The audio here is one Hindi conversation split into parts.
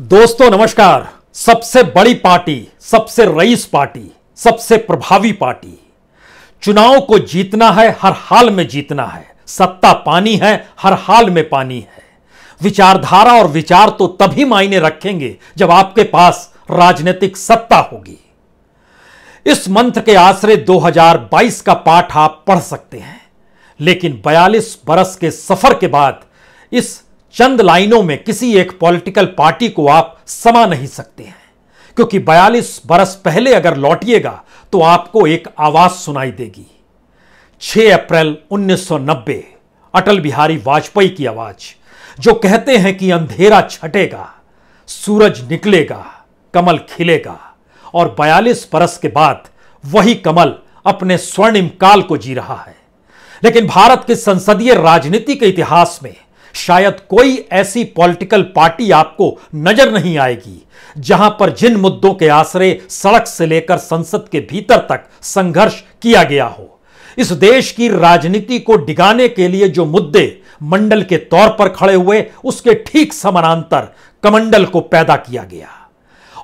दोस्तों नमस्कार सबसे बड़ी पार्टी सबसे रईस पार्टी सबसे प्रभावी पार्टी चुनाव को जीतना है हर हाल में जीतना है सत्ता पानी है हर हाल में पानी है विचारधारा और विचार तो तभी मायने रखेंगे जब आपके पास राजनीतिक सत्ता होगी इस मंत्र के आश्रय 2022 का पाठ आप पढ़ सकते हैं लेकिन 42 बरस के सफर के बाद इस चंद लाइनों में किसी एक पॉलिटिकल पार्टी को आप समा नहीं सकते हैं क्योंकि 42 बरस पहले अगर लौटिएगा तो आपको एक आवाज सुनाई देगी 6 अप्रैल 1990 अटल बिहारी वाजपेयी की आवाज जो कहते हैं कि अंधेरा छटेगा सूरज निकलेगा कमल खिलेगा और 42 बरस के बाद वही कमल अपने स्वर्णिम काल को जी रहा है लेकिन भारत के संसदीय राजनीति के इतिहास में शायद कोई ऐसी पॉलिटिकल पार्टी आपको नजर नहीं आएगी जहां पर जिन मुद्दों के आश्रय सड़क से लेकर संसद के भीतर तक संघर्ष किया गया हो इस देश की राजनीति को डिगाने के लिए जो मुद्दे मंडल के तौर पर खड़े हुए उसके ठीक समानांतर कमंडल को पैदा किया गया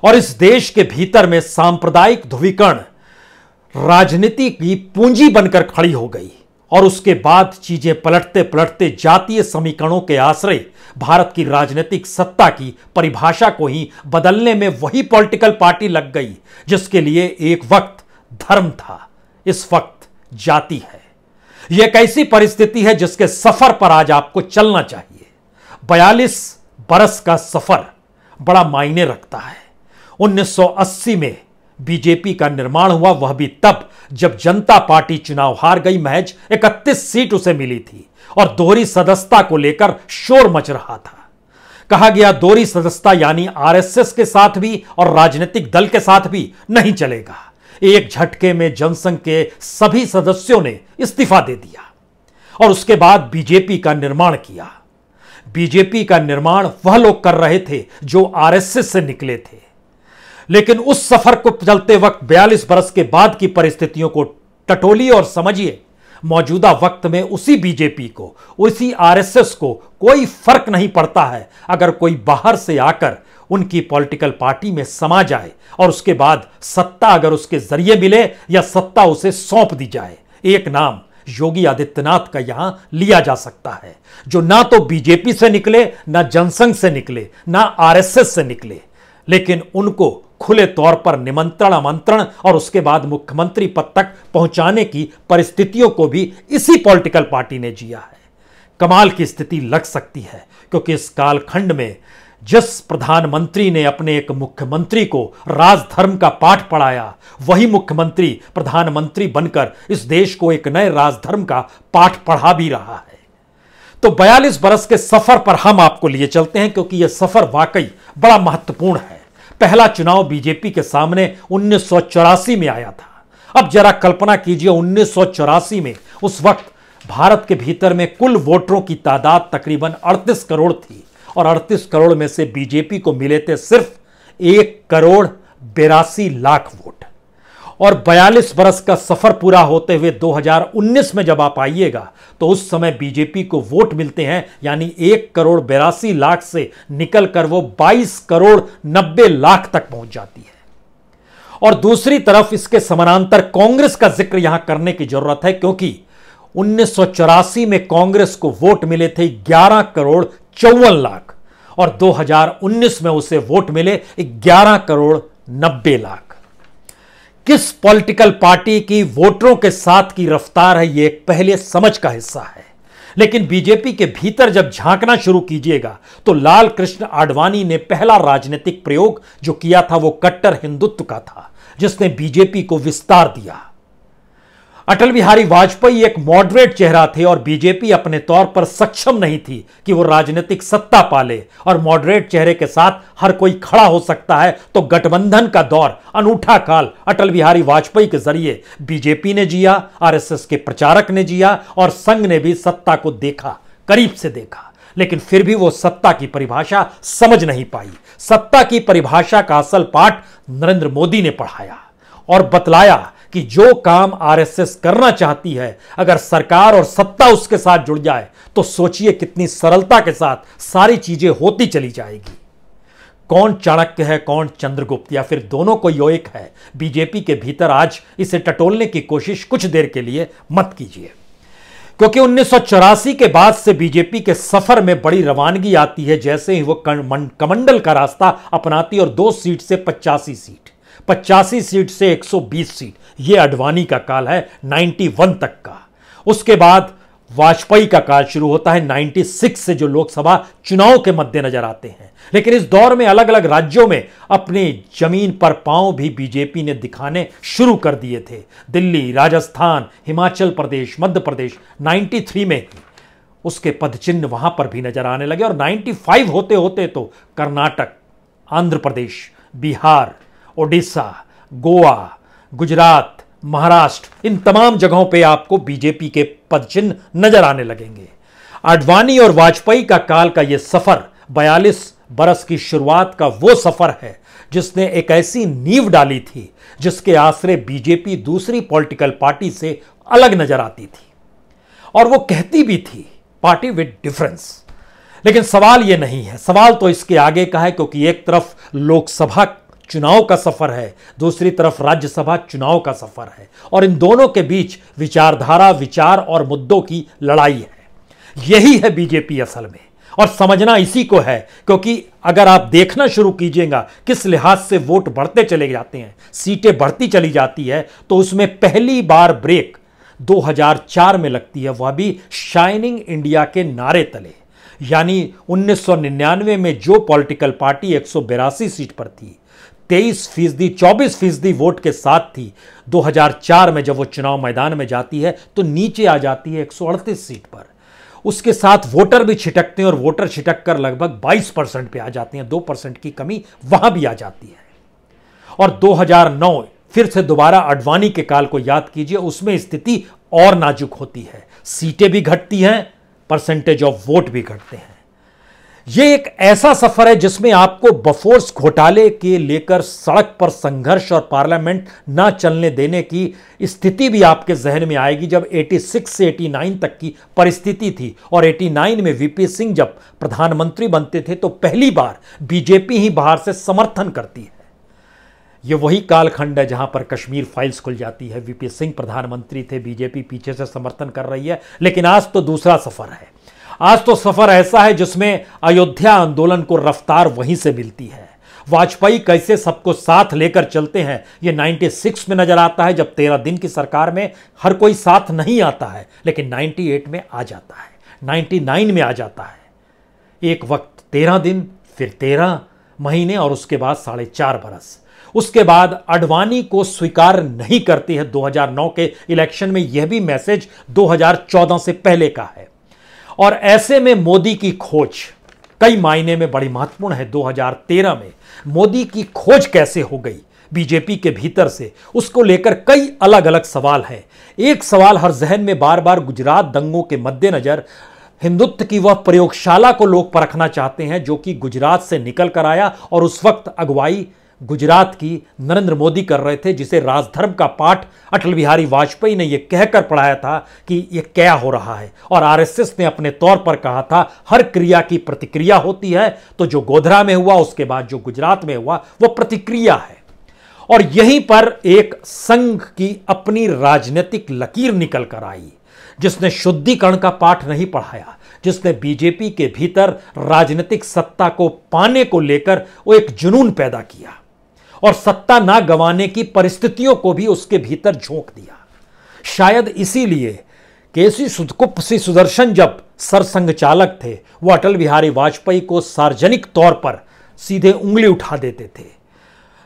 और इस देश के भीतर में सांप्रदायिक ध्रुवीकरण राजनीति की पूंजी बनकर खड़ी हो गई और उसके बाद चीजें पलटते पलटते जातीय समीकरणों के आश्रय भारत की राजनीतिक सत्ता की परिभाषा को ही बदलने में वही पॉलिटिकल पार्टी लग गई जिसके लिए एक वक्त धर्म था इस वक्त जाति है यह एक ऐसी परिस्थिति है जिसके सफर पर आज आपको चलना चाहिए बयालीस बरस का सफर बड़ा मायने रखता है 1980 में बीजेपी का निर्माण हुआ वह भी तब जब जनता पार्टी चुनाव हार गई महज 31 सीट उसे मिली थी और दोहरी सदस्यता को लेकर शोर मच रहा था कहा गया दोहरी सदस्यता यानी आरएसएस के साथ भी और राजनीतिक दल के साथ भी नहीं चलेगा एक झटके में जनसंघ के सभी सदस्यों ने इस्तीफा दे दिया और उसके बाद बीजेपी का निर्माण किया बीजेपी का निर्माण वह लोग कर रहे थे जो आरएसएस से निकले थे लेकिन उस सफर को चलते वक्त 42 बरस के बाद की परिस्थितियों को टटोलिए और समझिए मौजूदा वक्त में उसी बीजेपी को उसी आरएसएस को कोई फर्क नहीं पड़ता है अगर कोई बाहर से आकर उनकी पॉलिटिकल पार्टी में समा जाए और उसके बाद सत्ता अगर उसके जरिए मिले या सत्ता उसे सौंप दी जाए एक नाम योगी आदित्यनाथ का यहां लिया जा सकता है जो ना तो बीजेपी से निकले ना जनसंघ से निकले ना आरएसएस से निकले लेकिन उनको खुले तौर पर निमंत्रण आमंत्रण और उसके बाद मुख्यमंत्री पद तक पहुंचाने की परिस्थितियों को भी इसी पॉलिटिकल पार्टी ने जिया है कमाल की स्थिति लग सकती है क्योंकि इस कालखंड में जिस प्रधानमंत्री ने अपने एक मुख्यमंत्री को राजधर्म का पाठ पढ़ाया वही मुख्यमंत्री प्रधानमंत्री बनकर इस देश को एक नए राजधर्म का पाठ पढ़ा भी रहा है तो 42 बरस के सफर पर हम आपको लिए चलते हैं क्योंकि यह सफर वाकई बड़ा महत्वपूर्ण है पहला चुनाव बीजेपी के सामने उन्नीस में आया था अब जरा कल्पना कीजिए उन्नीस में उस वक्त भारत के भीतर में कुल वोटरों की तादाद तकरीबन 38 करोड़ थी और 38 करोड़ में से बीजेपी को मिले थे सिर्फ एक करोड़ बेरासी लाख वोट और 42 बरस का सफर पूरा होते हुए 2019 में जब आप आइएगा तो उस समय बीजेपी को वोट मिलते हैं यानी एक करोड़ बेरासी लाख से निकलकर वो 22 करोड़ नब्बे लाख तक पहुंच जाती है और दूसरी तरफ इसके समानांतर कांग्रेस का जिक्र यहां करने की जरूरत है क्योंकि उन्नीस में कांग्रेस को वोट मिले थे ग्यारह करोड़ चौवन लाख और 2019 में उसे वोट मिले 11 करोड़ नब्बे लाख किस पॉलिटिकल पार्टी की वोटरों के साथ की रफ्तार है यह पहले समझ का हिस्सा है लेकिन बीजेपी के भीतर जब झांकना शुरू कीजिएगा तो लाल कृष्ण आडवाणी ने पहला राजनीतिक प्रयोग जो किया था वो कट्टर हिंदुत्व का था जिसने बीजेपी को विस्तार दिया अटल बिहारी वाजपेयी एक मॉडरेट चेहरा थे और बीजेपी अपने तौर पर सक्षम नहीं थी कि वो राजनीतिक सत्ता पाले और मॉडरेट चेहरे के साथ हर कोई खड़ा हो सकता है तो गठबंधन का दौर अनूठा काल अटल बिहारी वाजपेयी के जरिए बीजेपी ने जिया आरएसएस के प्रचारक ने जिया और संघ ने भी सत्ता को देखा करीब से देखा लेकिन फिर भी वो सत्ता की परिभाषा समझ नहीं पाई सत्ता की परिभाषा का असल पाठ नरेंद्र मोदी ने पढ़ाया और बतलाया कि जो काम आरएसएस करना चाहती है अगर सरकार और सत्ता उसके साथ जुड़ जाए तो सोचिए कितनी सरलता के साथ सारी चीजें होती चली जाएगी कौन चाणक्य है कौन चंद्रगुप्त या फिर दोनों को यो एक है बीजेपी के भीतर आज इसे टटोलने की कोशिश कुछ देर के लिए मत कीजिए क्योंकि उन्नीस के बाद से बीजेपी के सफर में बड़ी रवानगी आती है जैसे ही वो कमंडल का रास्ता अपनाती और दो सीट से पचासी सीट पचासी सीट से 120 सीट ये अडवाणी का काल है 91 तक का उसके बाद वाजपेयी का काल शुरू होता है 96 से जो लोकसभा चुनाव के मद्देनजर आते हैं लेकिन इस दौर में अलग अलग राज्यों में अपनी जमीन पर पांव भी बीजेपी ने दिखाने शुरू कर दिए थे दिल्ली राजस्थान हिमाचल प्रदेश मध्य प्रदेश 93 में उसके पद चिन्ह वहां पर भी नजर आने लगे और 95 होते होते तो कर्नाटक आंध्र प्रदेश बिहार ओडिशा गोवा गुजरात महाराष्ट्र इन तमाम जगहों पे आपको बीजेपी के पद चिन्ह नजर आने लगेंगे आडवाणी और वाजपेयी का काल का यह सफर बयालीस बरस की शुरुआत का वो सफर है जिसने एक ऐसी नींव डाली थी जिसके आश्रय बीजेपी दूसरी पॉलिटिकल पार्टी से अलग नजर आती थी और वो कहती भी थी पार्टी विद डिफरेंस लेकिन सवाल ये नहीं है सवाल तो इसके आगे का है क्योंकि एक तरफ लोकसभा चुनाव का सफर है दूसरी तरफ राज्यसभा चुनाव का सफर है और इन दोनों के बीच विचारधारा विचार और मुद्दों की लड़ाई है यही है बीजेपी असल में और समझना इसी को है क्योंकि अगर आप देखना शुरू कीजिएगा किस लिहाज से वोट बढ़ते चले जाते हैं सीटें बढ़ती चली जाती है तो उसमें पहली बार ब्रेक 2004 में लगती है वह भी शाइनिंग इंडिया के नारे तले यानी 1999 में जो पॉलिटिकल पार्टी एक सीट पर थी तेईस फीसदी चौबीस फीसदी वोट के साथ थी 2004 में जब वो चुनाव मैदान में जाती है तो नीचे आ जाती है एक सीट पर उसके साथ वोटर भी छिटकते हैं और वोटर छिटक कर लगभग 22 परसेंट पर आ जाते हैं दो परसेंट की कमी वहां भी आ जाती है और 2009 फिर से दोबारा अडवाणी के काल को याद कीजिए उसमें स्थिति और नाजुक होती है सीटें भी घटती हैं परसेंटेज ऑफ वोट भी घटते हैं यह एक ऐसा सफर है जिसमें आपको बफोर्स घोटाले के लेकर सड़क पर संघर्ष और पार्लियामेंट ना चलने देने की स्थिति भी आपके जहन में आएगी जब 86 से 89 तक की परिस्थिति थी और 89 में वीपी सिंह जब प्रधानमंत्री बनते थे तो पहली बार बीजेपी ही बाहर से समर्थन करती है ये वही कालखंड है जहां पर कश्मीर फाइल्स खुल जाती है वीपी सिंह प्रधानमंत्री थे बीजेपी पीछे से समर्थन कर रही है लेकिन आज तो दूसरा सफर है आज तो सफर ऐसा है जिसमें अयोध्या आंदोलन को रफ्तार वहीं से मिलती है वाजपेयी कैसे सबको साथ लेकर चलते हैं ये 96 में नजर आता है जब तेरह दिन की सरकार में हर कोई साथ नहीं आता है लेकिन 98 में आ जाता है 99 में आ जाता है एक वक्त तेरह दिन फिर तेरह महीने और उसके बाद साढ़े चार बरस उसके बाद अडवाणी को स्वीकार नहीं करती है 2009 के इलेक्शन में यह भी मैसेज 2014 से पहले का है और ऐसे में मोदी की खोज कई मायने में बड़ी महत्वपूर्ण है 2013 में मोदी की खोज कैसे हो गई बीजेपी के भीतर से उसको लेकर कई अलग अलग सवाल हैं एक सवाल हर जहन में बार बार गुजरात दंगों के मद्देनज़र हिंदुत्व की वह प्रयोगशाला को लोग परखना चाहते हैं जो कि गुजरात से निकल कर आया और उस वक्त अगुवाई गुजरात की नरेंद्र मोदी कर रहे थे जिसे राजधर्म का पाठ अटल बिहारी वाजपेयी ने यह कहकर पढ़ाया था कि यह क्या हो रहा है और आरएसएस ने अपने तौर पर कहा था हर क्रिया की प्रतिक्रिया होती है तो जो गोधरा में हुआ उसके बाद जो गुजरात में हुआ वह प्रतिक्रिया है और यहीं पर एक संघ की अपनी राजनीतिक लकीर निकल कर आई जिसने शुद्धिकरण का पाठ नहीं पढ़ाया जिसने बीजेपी के भीतर राजनीतिक सत्ता को पाने को लेकर वो एक जुनून पैदा किया और सत्ता ना गंवाने की परिस्थितियों को भी उसके भीतर झोंक दिया शायद इसीलिए केसी सुदकुप श्री सुदर्शन जब सरसंघचालक चालक थे वो अटल बिहारी वाजपेयी को सार्वजनिक तौर पर सीधे उंगली उठा देते थे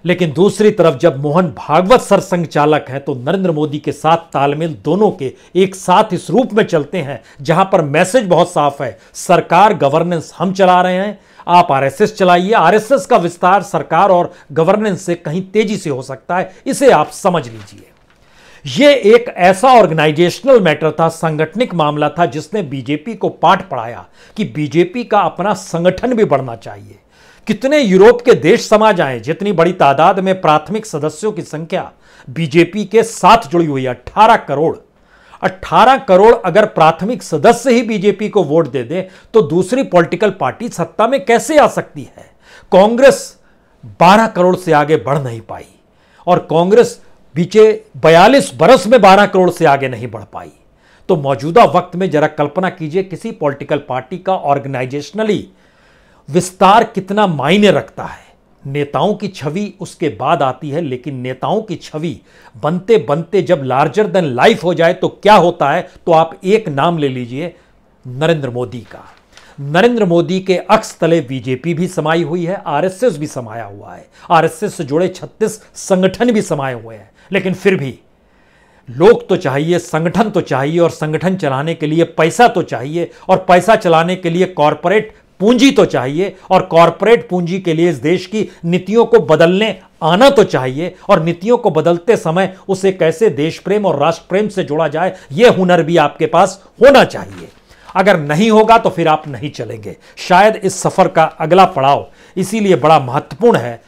लेकिन दूसरी तरफ जब मोहन भागवत सरसंघ चालक हैं तो नरेंद्र मोदी के साथ तालमेल दोनों के एक साथ इस रूप में चलते हैं जहां पर मैसेज बहुत साफ है सरकार गवर्नेंस हम चला रहे हैं आप आरएसएस चलाइए आरएसएस का विस्तार सरकार और गवर्नेंस से कहीं तेजी से हो सकता है इसे आप समझ लीजिए ये एक ऐसा ऑर्गेनाइजेशनल मैटर था संगठनिक मामला था जिसने बीजेपी को पाठ पढ़ाया कि बीजेपी का अपना संगठन भी बढ़ना चाहिए कितने यूरोप के देश समाज आए जितनी बड़ी तादाद में प्राथमिक सदस्यों की संख्या बीजेपी के साथ जुड़ी हुई है अट्ठारह करोड़ 18 करोड़ अगर प्राथमिक सदस्य ही बीजेपी को वोट दे दे तो दूसरी पॉलिटिकल पार्टी सत्ता में कैसे आ सकती है कांग्रेस 12 करोड़ से आगे बढ़ नहीं पाई और कांग्रेस बीचे 42 बरस में 12 करोड़ से आगे नहीं बढ़ पाई तो मौजूदा वक्त में जरा कल्पना कीजिए किसी पॉलिटिकल पार्टी का ऑर्गेनाइजेशनली विस्तार कितना मायने रखता है नेताओं की छवि उसके बाद आती है लेकिन नेताओं की छवि बनते बनते जब लार्जर देन लाइफ हो जाए तो क्या होता है तो आप एक नाम ले लीजिए नरेंद्र मोदी का नरेंद्र मोदी के अक्स तले बीजेपी भी समाई हुई है आरएसएस भी समाया हुआ है आरएसएस से जुड़े 36 संगठन भी समाये हुए हैं लेकिन फिर भी लोग तो चाहिए संगठन तो चाहिए और संगठन चलाने के लिए पैसा तो चाहिए और पैसा चलाने के लिए कॉरपोरेट पूंजी तो चाहिए और कॉरपोरेट पूंजी के लिए इस देश की नीतियों को बदलने आना तो चाहिए और नीतियों को बदलते समय उसे कैसे देश प्रेम और राष्ट्र प्रेम से जोड़ा जाए यह हुनर भी आपके पास होना चाहिए अगर नहीं होगा तो फिर आप नहीं चलेंगे शायद इस सफ़र का अगला पड़ाव इसीलिए बड़ा महत्वपूर्ण है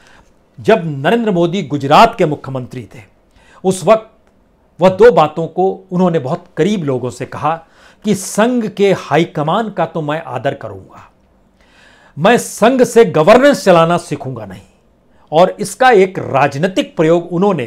जब नरेंद्र मोदी गुजरात के मुख्यमंत्री थे उस वक्त वह दो बातों को उन्होंने बहुत करीब लोगों से कहा कि संघ के हाईकमान का तो मैं आदर करूंगा मैं संघ से गवर्नेंस चलाना सीखूंगा नहीं और इसका एक राजनीतिक प्रयोग उन्होंने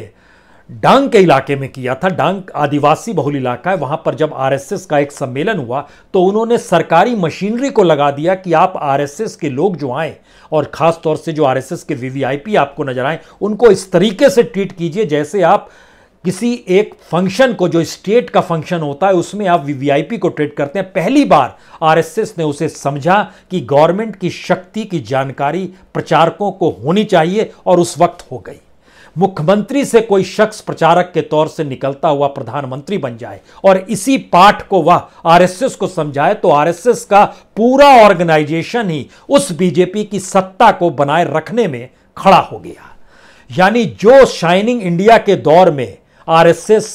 डांग के इलाके में किया था डांग आदिवासी बहुल इलाका है वहां पर जब आरएसएस का एक सम्मेलन हुआ तो उन्होंने सरकारी मशीनरी को लगा दिया कि आप आरएसएस के लोग जो आए और खास तौर से जो आरएसएस के वीवीआईपी आपको नजर आए उनको इस तरीके से ट्रीट कीजिए जैसे आप किसी एक फंक्शन को जो स्टेट का फंक्शन होता है उसमें आप वीवीआईपी को ट्रेड करते हैं पहली बार आरएसएस ने उसे समझा कि गवर्नमेंट की शक्ति की जानकारी प्रचारकों को होनी चाहिए और उस वक्त हो गई मुख्यमंत्री से कोई शख्स प्रचारक के तौर से निकलता हुआ प्रधानमंत्री बन जाए और इसी पाठ को वह आरएसएस को समझाए तो आरएसएस का पूरा ऑर्गेनाइजेशन ही उस बीजेपी की सत्ता को बनाए रखने में खड़ा हो गया यानी जो शाइनिंग इंडिया के दौर में आरएसएस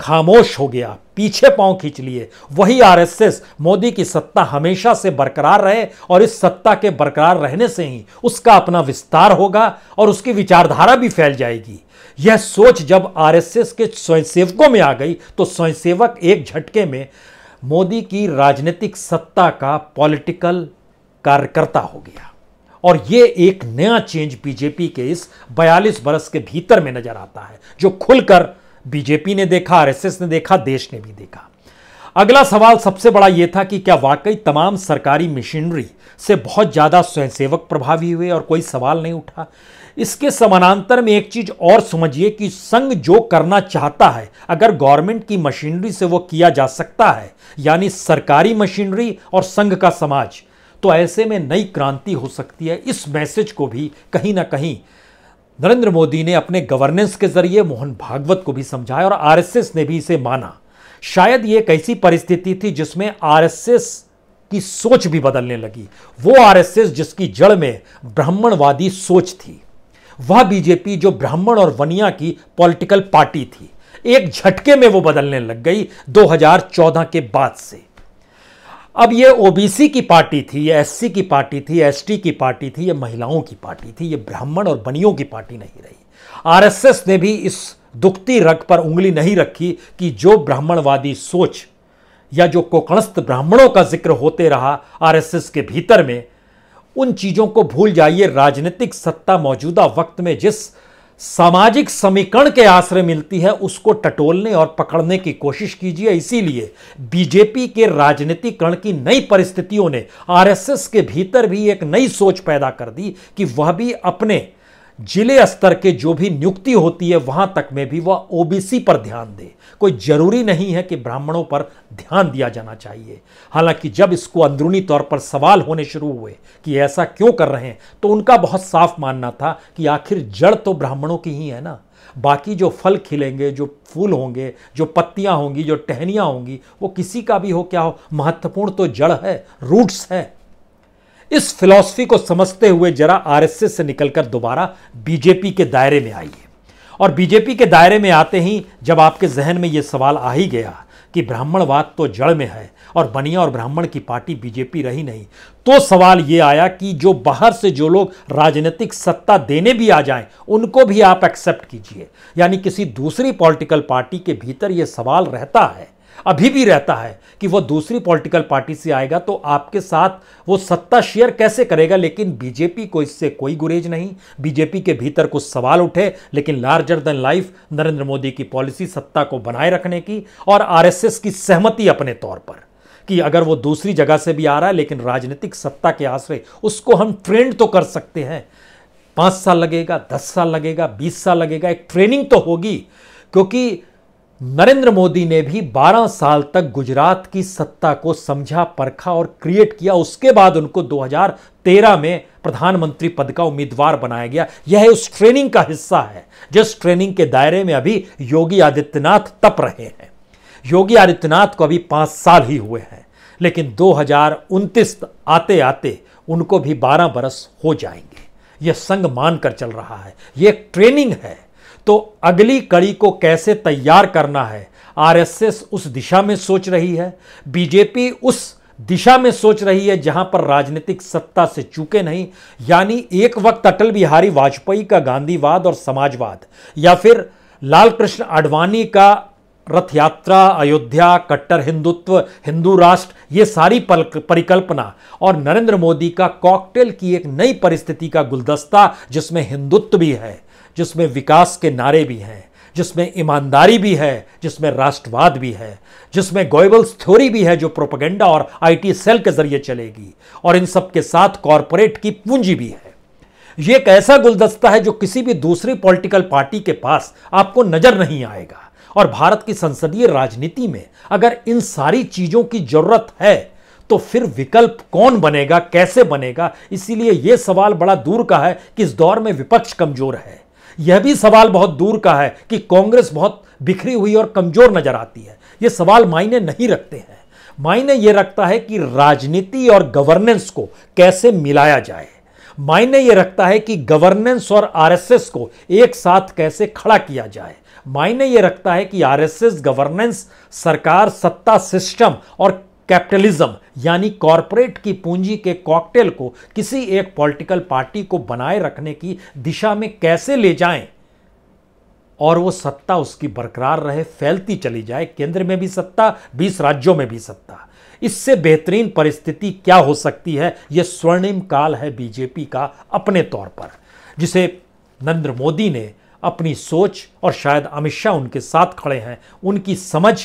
खामोश हो गया पीछे पांव खींच लिए वही आरएसएस मोदी की सत्ता हमेशा से बरकरार रहे और इस सत्ता के बरकरार रहने से ही उसका अपना विस्तार होगा और उसकी विचारधारा भी फैल जाएगी यह सोच जब आरएसएस के स्वयंसेवकों में आ गई तो स्वयंसेवक एक झटके में मोदी की राजनीतिक सत्ता का पॉलिटिकल कार्यकर्ता हो गया और ये एक नया चेंज बीजेपी के इस 42 बरस के भीतर में नजर आता है जो खुलकर बीजेपी ने देखा आरएसएस ने देखा देश ने भी देखा अगला सवाल सबसे बड़ा यह था कि क्या वाकई तमाम सरकारी मशीनरी से बहुत ज़्यादा स्वयंसेवक प्रभावी हुए और कोई सवाल नहीं उठा इसके समानांतर में एक चीज़ और समझिए कि संघ जो करना चाहता है अगर गवर्नमेंट की मशीनरी से वो किया जा सकता है यानी सरकारी मशीनरी और संघ का समाज तो ऐसे में नई क्रांति हो सकती है इस मैसेज को भी कहीं ना कहीं नरेंद्र मोदी ने अपने गवर्नेंस के जरिए मोहन भागवत को भी समझाया और आरएसएस ने भी इसे माना शायद ये एक ऐसी परिस्थिति थी जिसमें आरएसएस की सोच भी बदलने लगी वो आरएसएस जिसकी जड़ में ब्राह्मणवादी सोच थी वह बीजेपी जो ब्राह्मण और वनिया की पॉलिटिकल पार्टी थी एक झटके में वो बदलने लग गई 2014 के बाद से अब ये ओबीसी की पार्टी थी ये एससी की पार्टी थी एसटी की पार्टी थी ये महिलाओं की पार्टी थी ये ब्राह्मण और बनियों की पार्टी नहीं रही आरएसएस ने भी इस दुखती रग पर उंगली नहीं रखी कि जो ब्राह्मणवादी सोच या जो कोकणस्थ ब्राह्मणों का जिक्र होते रहा आरएसएस के भीतर में उन चीज़ों को भूल जाइए राजनीतिक सत्ता मौजूदा वक्त में जिस सामाजिक समीकरण के आश्रय मिलती है उसको टटोलने और पकड़ने की कोशिश कीजिए इसीलिए बीजेपी के राजनीतिकरण की नई परिस्थितियों ने आरएसएस के भीतर भी एक नई सोच पैदा कर दी कि वह भी अपने जिले स्तर के जो भी नियुक्ति होती है वहां तक में भी वह ओबीसी पर ध्यान दे कोई जरूरी नहीं है कि ब्राह्मणों पर ध्यान दिया जाना चाहिए हालांकि जब इसको अंदरूनी तौर पर सवाल होने शुरू हुए कि ऐसा क्यों कर रहे हैं तो उनका बहुत साफ मानना था कि आखिर जड़ तो ब्राह्मणों की ही है ना बाकी जो फल खिलेंगे जो फूल होंगे जो पत्तियां होंगी जो टहनियां होंगी वो किसी का भी हो क्या हो महत्वपूर्ण तो जड़ है रूट्स है इस फिलॉसफी को समझते हुए जरा आरएसएस से निकलकर दोबारा बीजेपी के दायरे में आइए और बीजेपी के दायरे में आते ही जब आपके जहन में ये सवाल आ ही गया कि ब्राह्मणवाद तो जड़ में है और बनिया और ब्राह्मण की पार्टी बीजेपी रही नहीं तो सवाल ये आया कि जो बाहर से जो लोग राजनीतिक सत्ता देने भी आ जाएं उनको भी आप एक्सेप्ट कीजिए यानी किसी दूसरी पॉलिटिकल पार्टी के भीतर ये सवाल रहता है अभी भी रहता है कि वो दूसरी पॉलिटिकल पार्टी से आएगा तो आपके साथ वो सत्ता शेयर कैसे करेगा लेकिन बीजेपी को इससे कोई गुरेज नहीं बीजेपी के भीतर कुछ सवाल उठे लेकिन larger than life Narendra Modi की पॉलिसी सत्ता को बनाए रखने की और आरएसएस की सहमति अपने तौर पर कि अगर वो दूसरी जगह से भी आ रहा है लेकिन राजनीतिक सत्ता के आश्रय उसको हम ट्रेंड तो कर सकते हैं पाँच साल लगेगा दस साल लगेगा बीस साल लगेगा एक ट्रेनिंग तो होगी क्योंकि नरेंद्र मोदी ने भी 12 साल तक गुजरात की सत्ता को समझा परखा और क्रिएट किया उसके बाद उनको 2013 में प्रधानमंत्री पद का उम्मीदवार बनाया गया यह उस ट्रेनिंग का हिस्सा है जिस ट्रेनिंग के दायरे में अभी योगी आदित्यनाथ तप रहे हैं योगी आदित्यनाथ को अभी पांच साल ही हुए हैं लेकिन दो आते आते उनको भी बारह बरस हो जाएंगे यह संग मान कर चल रहा है यह ट्रेनिंग है तो अगली कड़ी को कैसे तैयार करना है आरएसएस उस दिशा में सोच रही है बीजेपी उस दिशा में सोच रही है जहां पर राजनीतिक सत्ता से चूके नहीं यानी एक वक्त अटल बिहारी वाजपेयी का गांधीवाद और समाजवाद या फिर लाल कृष्ण आडवाणी का रथ यात्रा अयोध्या कट्टर हिंदुत्व हिंदू राष्ट्र ये सारी परिकल्पना और नरेंद्र मोदी का कॉकटेल की एक नई परिस्थिति का गुलदस्ता जिसमें हिंदुत्व भी है जिसमें विकास के नारे भी हैं जिसमें ईमानदारी भी है जिसमें राष्ट्रवाद भी है जिसमें गोयबल्स थ्योरी भी है जो प्रोपोगेंडा और आईटी सेल के जरिए चलेगी और इन सब के साथ कॉरपोरेट की पूंजी भी है ये एक ऐसा गुलदस्ता है जो किसी भी दूसरी पॉलिटिकल पार्टी के पास आपको नजर नहीं आएगा और भारत की संसदीय राजनीति में अगर इन सारी चीजों की जरूरत है तो फिर विकल्प कौन बनेगा कैसे बनेगा इसीलिए यह सवाल बड़ा दूर का है कि इस दौर में विपक्ष कमजोर है यह भी सवाल बहुत दूर का है कि कांग्रेस बहुत बिखरी हुई और कमजोर नजर आती है यह सवाल मायने नहीं रखते हैं मायने यह रखता है कि राजनीति और गवर्नेंस को कैसे मिलाया जाए मायने यह रखता है कि गवर्नेंस और आरएसएस को एक साथ कैसे खड़ा किया जाए मायने यह रखता है कि आरएसएस गवर्नेंस सरकार सत्ता सिस्टम और कैपिटलिज्म यानी कॉरपोरेट की पूंजी के कॉकटेल को किसी एक पॉलिटिकल पार्टी को बनाए रखने की दिशा में कैसे ले जाएं और वो सत्ता उसकी बरकरार रहे फैलती चली जाए केंद्र में भी सत्ता बीस राज्यों में भी सत्ता इससे बेहतरीन परिस्थिति क्या हो सकती है यह स्वर्णिम काल है बीजेपी का अपने तौर पर जिसे नरेंद्र मोदी ने अपनी सोच और शायद अमित शाह उनके साथ खड़े हैं उनकी समझ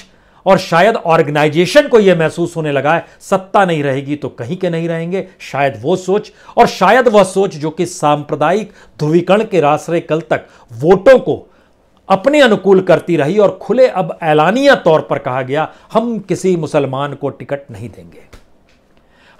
और शायद ऑर्गेनाइजेशन को यह महसूस होने लगा है सत्ता नहीं रहेगी तो कहीं के नहीं रहेंगे शायद वो सोच और शायद वह सोच जो कि सांप्रदायिक ध्रुवीकरण के रासरे कल तक वोटों को अपने अनुकूल करती रही और खुले अब ऐलानिया तौर पर कहा गया हम किसी मुसलमान को टिकट नहीं देंगे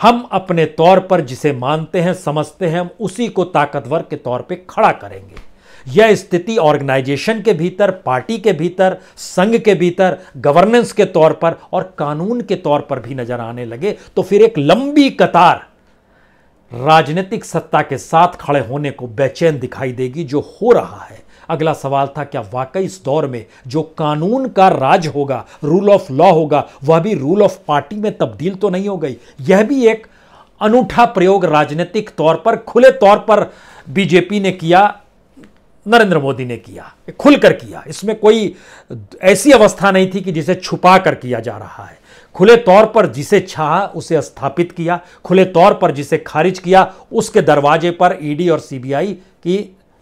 हम अपने तौर पर जिसे मानते हैं समझते हैं हम उसी को ताकतवर के तौर पे खड़ा करेंगे यह स्थिति ऑर्गेनाइजेशन के भीतर पार्टी के भीतर संघ के भीतर गवर्नेंस के तौर पर और कानून के तौर पर भी नजर आने लगे तो फिर एक लंबी कतार राजनीतिक सत्ता के साथ खड़े होने को बेचैन दिखाई देगी जो हो रहा है अगला सवाल था क्या वाकई इस दौर में जो कानून का राज होगा रूल ऑफ लॉ होगा वह भी रूल ऑफ पार्टी में तब्दील तो नहीं हो गई यह भी एक अनूठा प्रयोग राजनीतिक तौर पर खुले तौर पर बीजेपी ने किया नरेंद्र मोदी ने किया खुलकर किया इसमें कोई ऐसी अवस्था नहीं थी कि जिसे छुपा कर किया जा रहा है खुले तौर पर जिसे छा उसे स्थापित किया खुले तौर पर जिसे खारिज किया उसके दरवाजे पर ईडी और सीबीआई की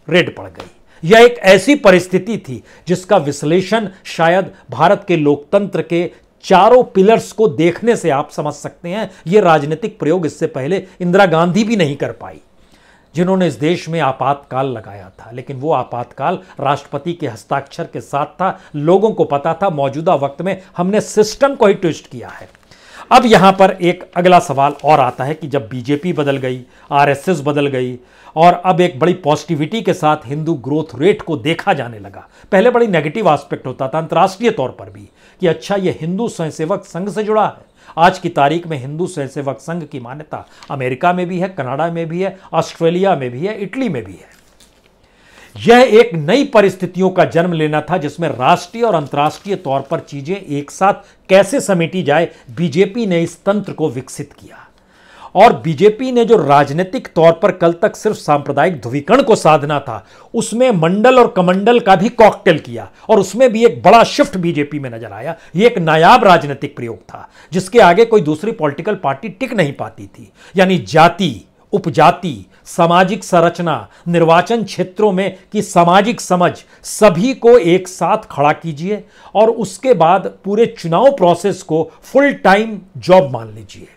रेड पड़ गई यह एक ऐसी परिस्थिति थी जिसका विश्लेषण शायद भारत के लोकतंत्र के चारों पिलर्स को देखने से आप समझ सकते हैं यह राजनीतिक प्रयोग इससे पहले इंदिरा गांधी भी नहीं कर पाई जिन्होंने इस देश में आपातकाल लगाया था लेकिन वो आपातकाल राष्ट्रपति के हस्ताक्षर के साथ था लोगों को पता था मौजूदा वक्त में हमने सिस्टम को ही ट्विस्ट किया है अब यहाँ पर एक अगला सवाल और आता है कि जब बीजेपी बदल गई आरएसएस बदल गई और अब एक बड़ी पॉजिटिविटी के साथ हिंदू ग्रोथ रेट को देखा जाने लगा पहले बड़ी नेगेटिव आस्पेक्ट होता था अंतर्राष्ट्रीय तौर पर भी कि अच्छा ये हिंदू स्वयंसेवक संघ से जुड़ा है आज की तारीख में हिंदू स्वयंसेवक संघ की मान्यता अमेरिका में भी है कनाडा में भी है ऑस्ट्रेलिया में भी है इटली में भी है यह एक नई परिस्थितियों का जन्म लेना था जिसमें राष्ट्रीय और अंतर्राष्ट्रीय तौर पर चीजें एक साथ कैसे समेटी जाए बीजेपी ने इस तंत्र को विकसित किया और बीजेपी ने जो राजनीतिक तौर पर कल तक सिर्फ सांप्रदायिक ध्रुवीकरण को साधना था उसमें मंडल और कमंडल का भी कॉकटेल किया और उसमें भी एक बड़ा शिफ्ट बीजेपी में नजर आया ये एक नायाब राजनीतिक प्रयोग था जिसके आगे कोई दूसरी पॉलिटिकल पार्टी टिक नहीं पाती थी यानी जाति उपजाति सामाजिक संरचना निर्वाचन क्षेत्रों में की सामाजिक समझ सभी को एक साथ खड़ा कीजिए और उसके बाद पूरे चुनाव प्रोसेस को फुल टाइम जॉब मान लीजिए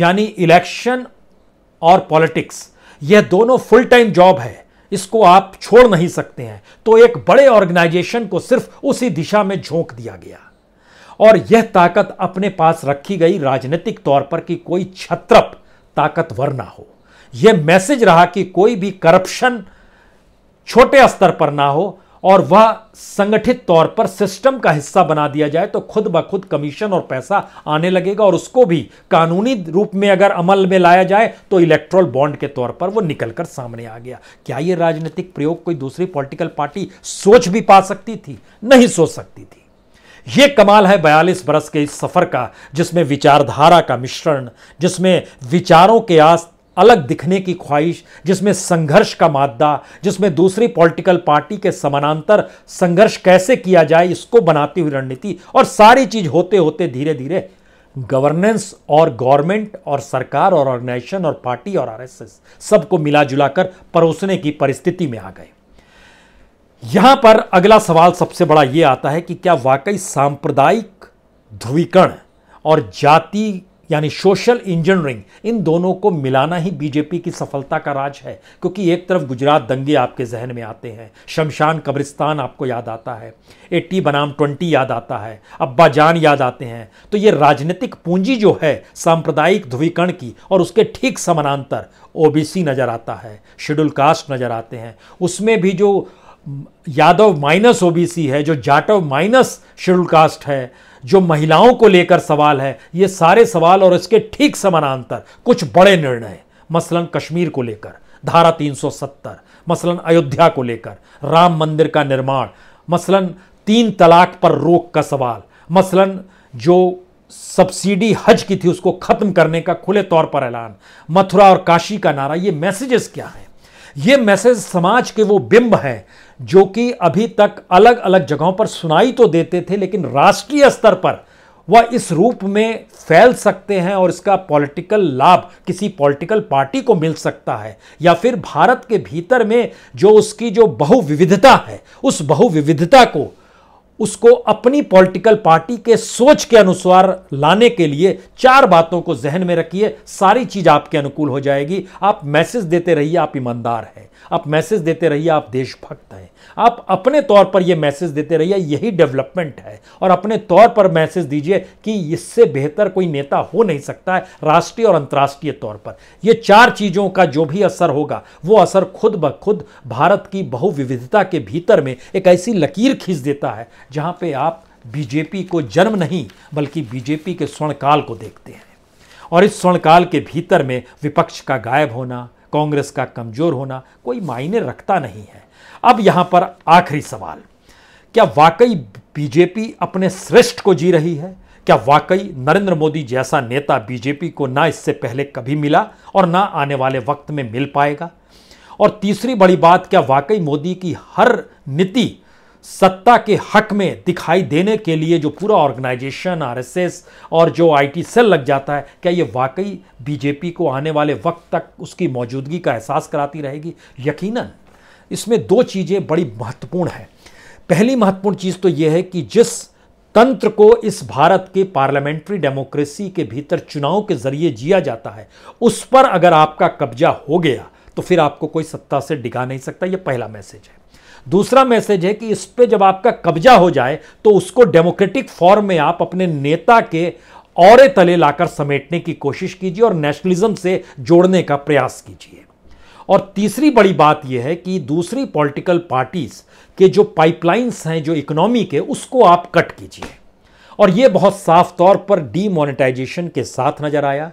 यानी इलेक्शन और पॉलिटिक्स यह दोनों फुल टाइम जॉब है इसको आप छोड़ नहीं सकते हैं तो एक बड़े ऑर्गेनाइजेशन को सिर्फ उसी दिशा में झोंक दिया गया और यह ताकत अपने पास रखी गई राजनीतिक तौर पर कि कोई छत्रप ताकतवर ना हो यह मैसेज रहा कि कोई भी करप्शन छोटे स्तर पर ना हो और वह संगठित तौर पर सिस्टम का हिस्सा बना दिया जाए तो खुद ब खुद कमीशन और पैसा आने लगेगा और उसको भी कानूनी रूप में अगर अमल में लाया जाए तो इलेक्ट्रल बॉन्ड के तौर पर वो निकल कर सामने आ गया क्या ये राजनीतिक प्रयोग कोई दूसरी पॉलिटिकल पार्टी सोच भी पा सकती थी नहीं सोच सकती थी ये कमाल है बयालीस बरस के इस सफ़र का जिसमें विचारधारा का मिश्रण जिसमें विचारों के आस अलग दिखने की ख्वाहिश जिसमें संघर्ष का मादा जिसमें दूसरी पॉलिटिकल पार्टी के समानांतर संघर्ष कैसे किया जाए इसको बनाती हुई रणनीति और सारी चीज होते होते धीरे धीरे गवर्नेंस और गवर्नमेंट और सरकार और ऑर्गेनाइजेशन और पार्टी और आरएसएस सबको मिला जुलाकर परोसने की परिस्थिति में आ गए यहां पर अगला सवाल सबसे बड़ा यह आता है कि क्या वाकई सांप्रदायिक ध्रुवीकरण और जाति यानी सोशल इंजीनियरिंग इन दोनों को मिलाना ही बीजेपी की सफलता का राज है क्योंकि एक तरफ गुजरात दंगे आपके जहन में आते हैं शमशान कब्रिस्तान आपको याद आता है एट्टी बनाम ट्वेंटी याद आता है अब्बा जान याद आते हैं तो ये राजनीतिक पूंजी जो है सांप्रदायिक ध्रुवीकरण की और उसके ठीक समानांतर ओबीसी नज़र आता है शेड्यूल कास्ट नज़र आते हैं उसमें भी जो यादव माइनस ओबीसी है जो जाटव माइनस शेड्यूल कास्ट है जो महिलाओं को लेकर सवाल है ये सारे सवाल और इसके ठीक समानांतर कुछ बड़े निर्णय मसलन कश्मीर को लेकर धारा 370 मसलन अयोध्या को लेकर राम मंदिर का निर्माण मसलन तीन तलाक पर रोक का सवाल मसलन जो सब्सिडी हज की थी उसको खत्म करने का खुले तौर पर ऐलान मथुरा और काशी का नारा ये मैसेजेस क्या है ये मैसेज समाज के वो बिंब हैं जो कि अभी तक अलग अलग जगहों पर सुनाई तो देते थे लेकिन राष्ट्रीय स्तर पर वह इस रूप में फैल सकते हैं और इसका पॉलिटिकल लाभ किसी पॉलिटिकल पार्टी को मिल सकता है या फिर भारत के भीतर में जो उसकी जो बहुविविधता है उस बहुविविधता को उसको अपनी पॉलिटिकल पार्टी के सोच के अनुसार लाने के लिए चार बातों को जहन में रखिए सारी चीज़ आपके अनुकूल हो जाएगी आप मैसेज देते रहिए आप ईमानदार हैं आप मैसेज देते रहिए आप देशभक्त हैं आप अपने तौर पर यह मैसेज देते रहिए यही डेवलपमेंट है और अपने तौर पर मैसेज दीजिए कि इससे बेहतर कोई नेता हो नहीं सकता है राष्ट्रीय और अंतर्राष्ट्रीय तौर पर यह चार चीज़ों का जो भी असर होगा वो असर खुद ब खुद भारत की बहुविविधता के भीतर में एक ऐसी लकीर खींच देता है जहां पर आप बीजेपी को जन्म नहीं बल्कि बीजेपी के स्वर्णकाल को देखते हैं और इस स्वर्णकाल के भीतर में विपक्ष का गायब होना कांग्रेस का कमजोर होना कोई मायने रखता नहीं है अब यहां पर आखिरी सवाल क्या वाकई बीजेपी अपने श्रेष्ठ को जी रही है क्या वाकई नरेंद्र मोदी जैसा नेता बीजेपी को ना इससे पहले कभी मिला और ना आने वाले वक्त में मिल पाएगा और तीसरी बड़ी बात क्या वाकई मोदी की हर नीति सत्ता के हक में दिखाई देने के लिए जो पूरा ऑर्गेनाइजेशन आरएसएस और जो आईटी सेल लग जाता है क्या ये वाकई बीजेपी को आने वाले वक्त तक उसकी मौजूदगी का एहसास कराती रहेगी यकीनन इसमें दो चीज़ें बड़ी महत्वपूर्ण हैं पहली महत्वपूर्ण चीज़ तो ये है कि जिस तंत्र को इस भारत के पार्लियामेंट्री डेमोक्रेसी के भीतर चुनाव के जरिए जिया जाता है उस पर अगर आपका कब्जा हो गया तो फिर आपको कोई सत्ता से डिगा नहीं सकता यह पहला मैसेज है दूसरा मैसेज है कि इस पर जब आपका कब्जा हो जाए तो उसको डेमोक्रेटिक फॉर्म में आप अपने नेता के और तले लाकर समेटने की कोशिश कीजिए और नेशनलिज्म से जोड़ने का प्रयास कीजिए और तीसरी बड़ी बात यह है कि दूसरी पॉलिटिकल पार्टीज के जो पाइपलाइंस हैं जो इकोनॉमी के उसको आप कट कीजिए और यह बहुत साफ तौर पर डीमोनेटाइजेशन के साथ नजर आया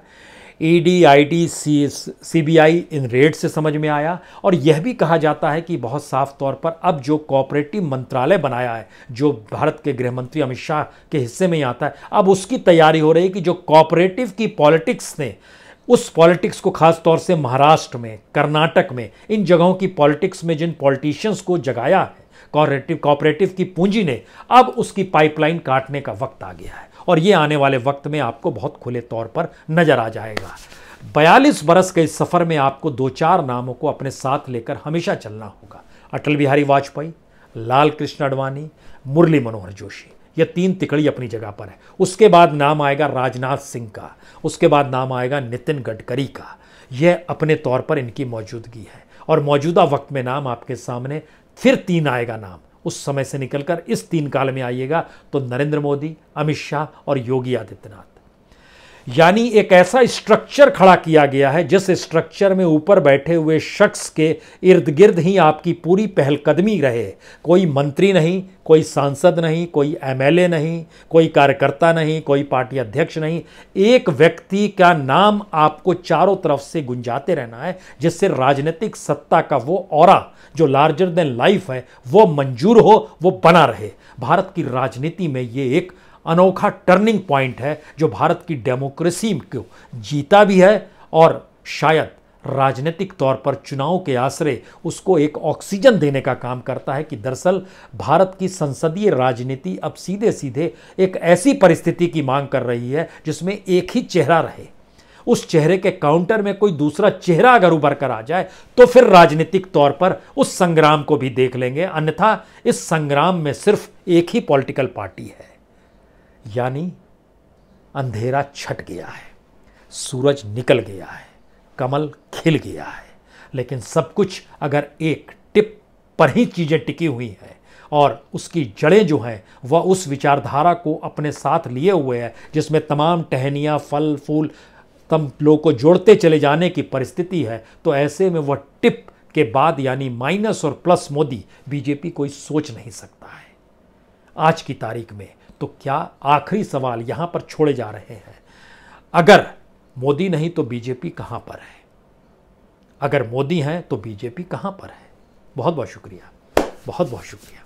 E D I D C C B I इन रेड से समझ में आया और यह भी कहा जाता है कि बहुत साफ तौर पर अब जो कॉपरेटिव मंत्रालय बनाया है जो भारत के गृह मंत्री अमित शाह के हिस्से में ही आता है अब उसकी तैयारी हो रही है कि जो कॉपरेटिव की पॉलिटिक्स ने उस पॉलिटिक्स को खास तौर से महाराष्ट्र में कर्नाटक में इन जगहों की पॉलिटिक्स में जिन पॉलिटिशियंस को जगाया है कॉपरेटिव कॉपरेटिव की पूंजी ने अब उसकी पाइपलाइन काटने का वक्त आ गया है और ये आने वाले वक्त में आपको बहुत खुले तौर पर नजर आ जाएगा बयालीस बरस के इस सफ़र में आपको दो चार नामों को अपने साथ लेकर हमेशा चलना होगा अटल बिहारी वाजपेयी लाल कृष्ण अडवाणी मुरली मनोहर जोशी यह तीन तिकड़ी अपनी जगह पर है उसके बाद नाम आएगा राजनाथ सिंह का उसके बाद नाम आएगा नितिन गडकरी का यह अपने तौर पर इनकी मौजूदगी है और मौजूदा वक्त में नाम आपके सामने फिर तीन आएगा नाम उस समय से निकलकर इस तीन काल में आइएगा तो नरेंद्र मोदी अमित शाह और योगी आदित्यनाथ यानी एक ऐसा स्ट्रक्चर खड़ा किया गया है जिस स्ट्रक्चर में ऊपर बैठे हुए शख्स के इर्द गिर्द ही आपकी पूरी पहलकदमी रहे कोई मंत्री नहीं कोई सांसद नहीं कोई एमएलए नहीं कोई कार्यकर्ता नहीं कोई पार्टी अध्यक्ष नहीं एक व्यक्ति का नाम आपको चारों तरफ से गुंजाते रहना है जिससे राजनीतिक सत्ता का वो और जो लार्जर देन लाइफ है वो मंजूर हो वो बना रहे भारत की राजनीति में ये एक अनोखा टर्निंग पॉइंट है जो भारत की डेमोक्रेसी को जीता भी है और शायद राजनीतिक तौर पर चुनाव के आश्रय उसको एक ऑक्सीजन देने का काम करता है कि दरअसल भारत की संसदीय राजनीति अब सीधे सीधे एक ऐसी परिस्थिति की मांग कर रही है जिसमें एक ही चेहरा रहे उस चेहरे के काउंटर में कोई दूसरा चेहरा अगर उभर कर आ जाए तो फिर राजनीतिक तौर पर उस संग्राम को भी देख लेंगे अन्यथा इस संग्राम में सिर्फ एक ही पॉलिटिकल पार्टी है यानी अंधेरा छट गया है सूरज निकल गया है कमल खिल गया है लेकिन सब कुछ अगर एक टिप पर ही चीज़ें टिकी हुई हैं और उसकी जड़ें जो हैं वह उस विचारधारा को अपने साथ लिए हुए हैं जिसमें तमाम टहनियाँ फल फूल तम लोग को जोड़ते चले जाने की परिस्थिति है तो ऐसे में वह टिप के बाद यानी माइनस और प्लस मोदी बीजेपी कोई सोच नहीं सकता है आज की तारीख में तो क्या आखिरी सवाल यहां पर छोड़े जा रहे हैं अगर मोदी नहीं तो बीजेपी कहां पर है अगर मोदी हैं तो बीजेपी कहां पर है बहुत बहुत शुक्रिया बहुत बहुत शुक्रिया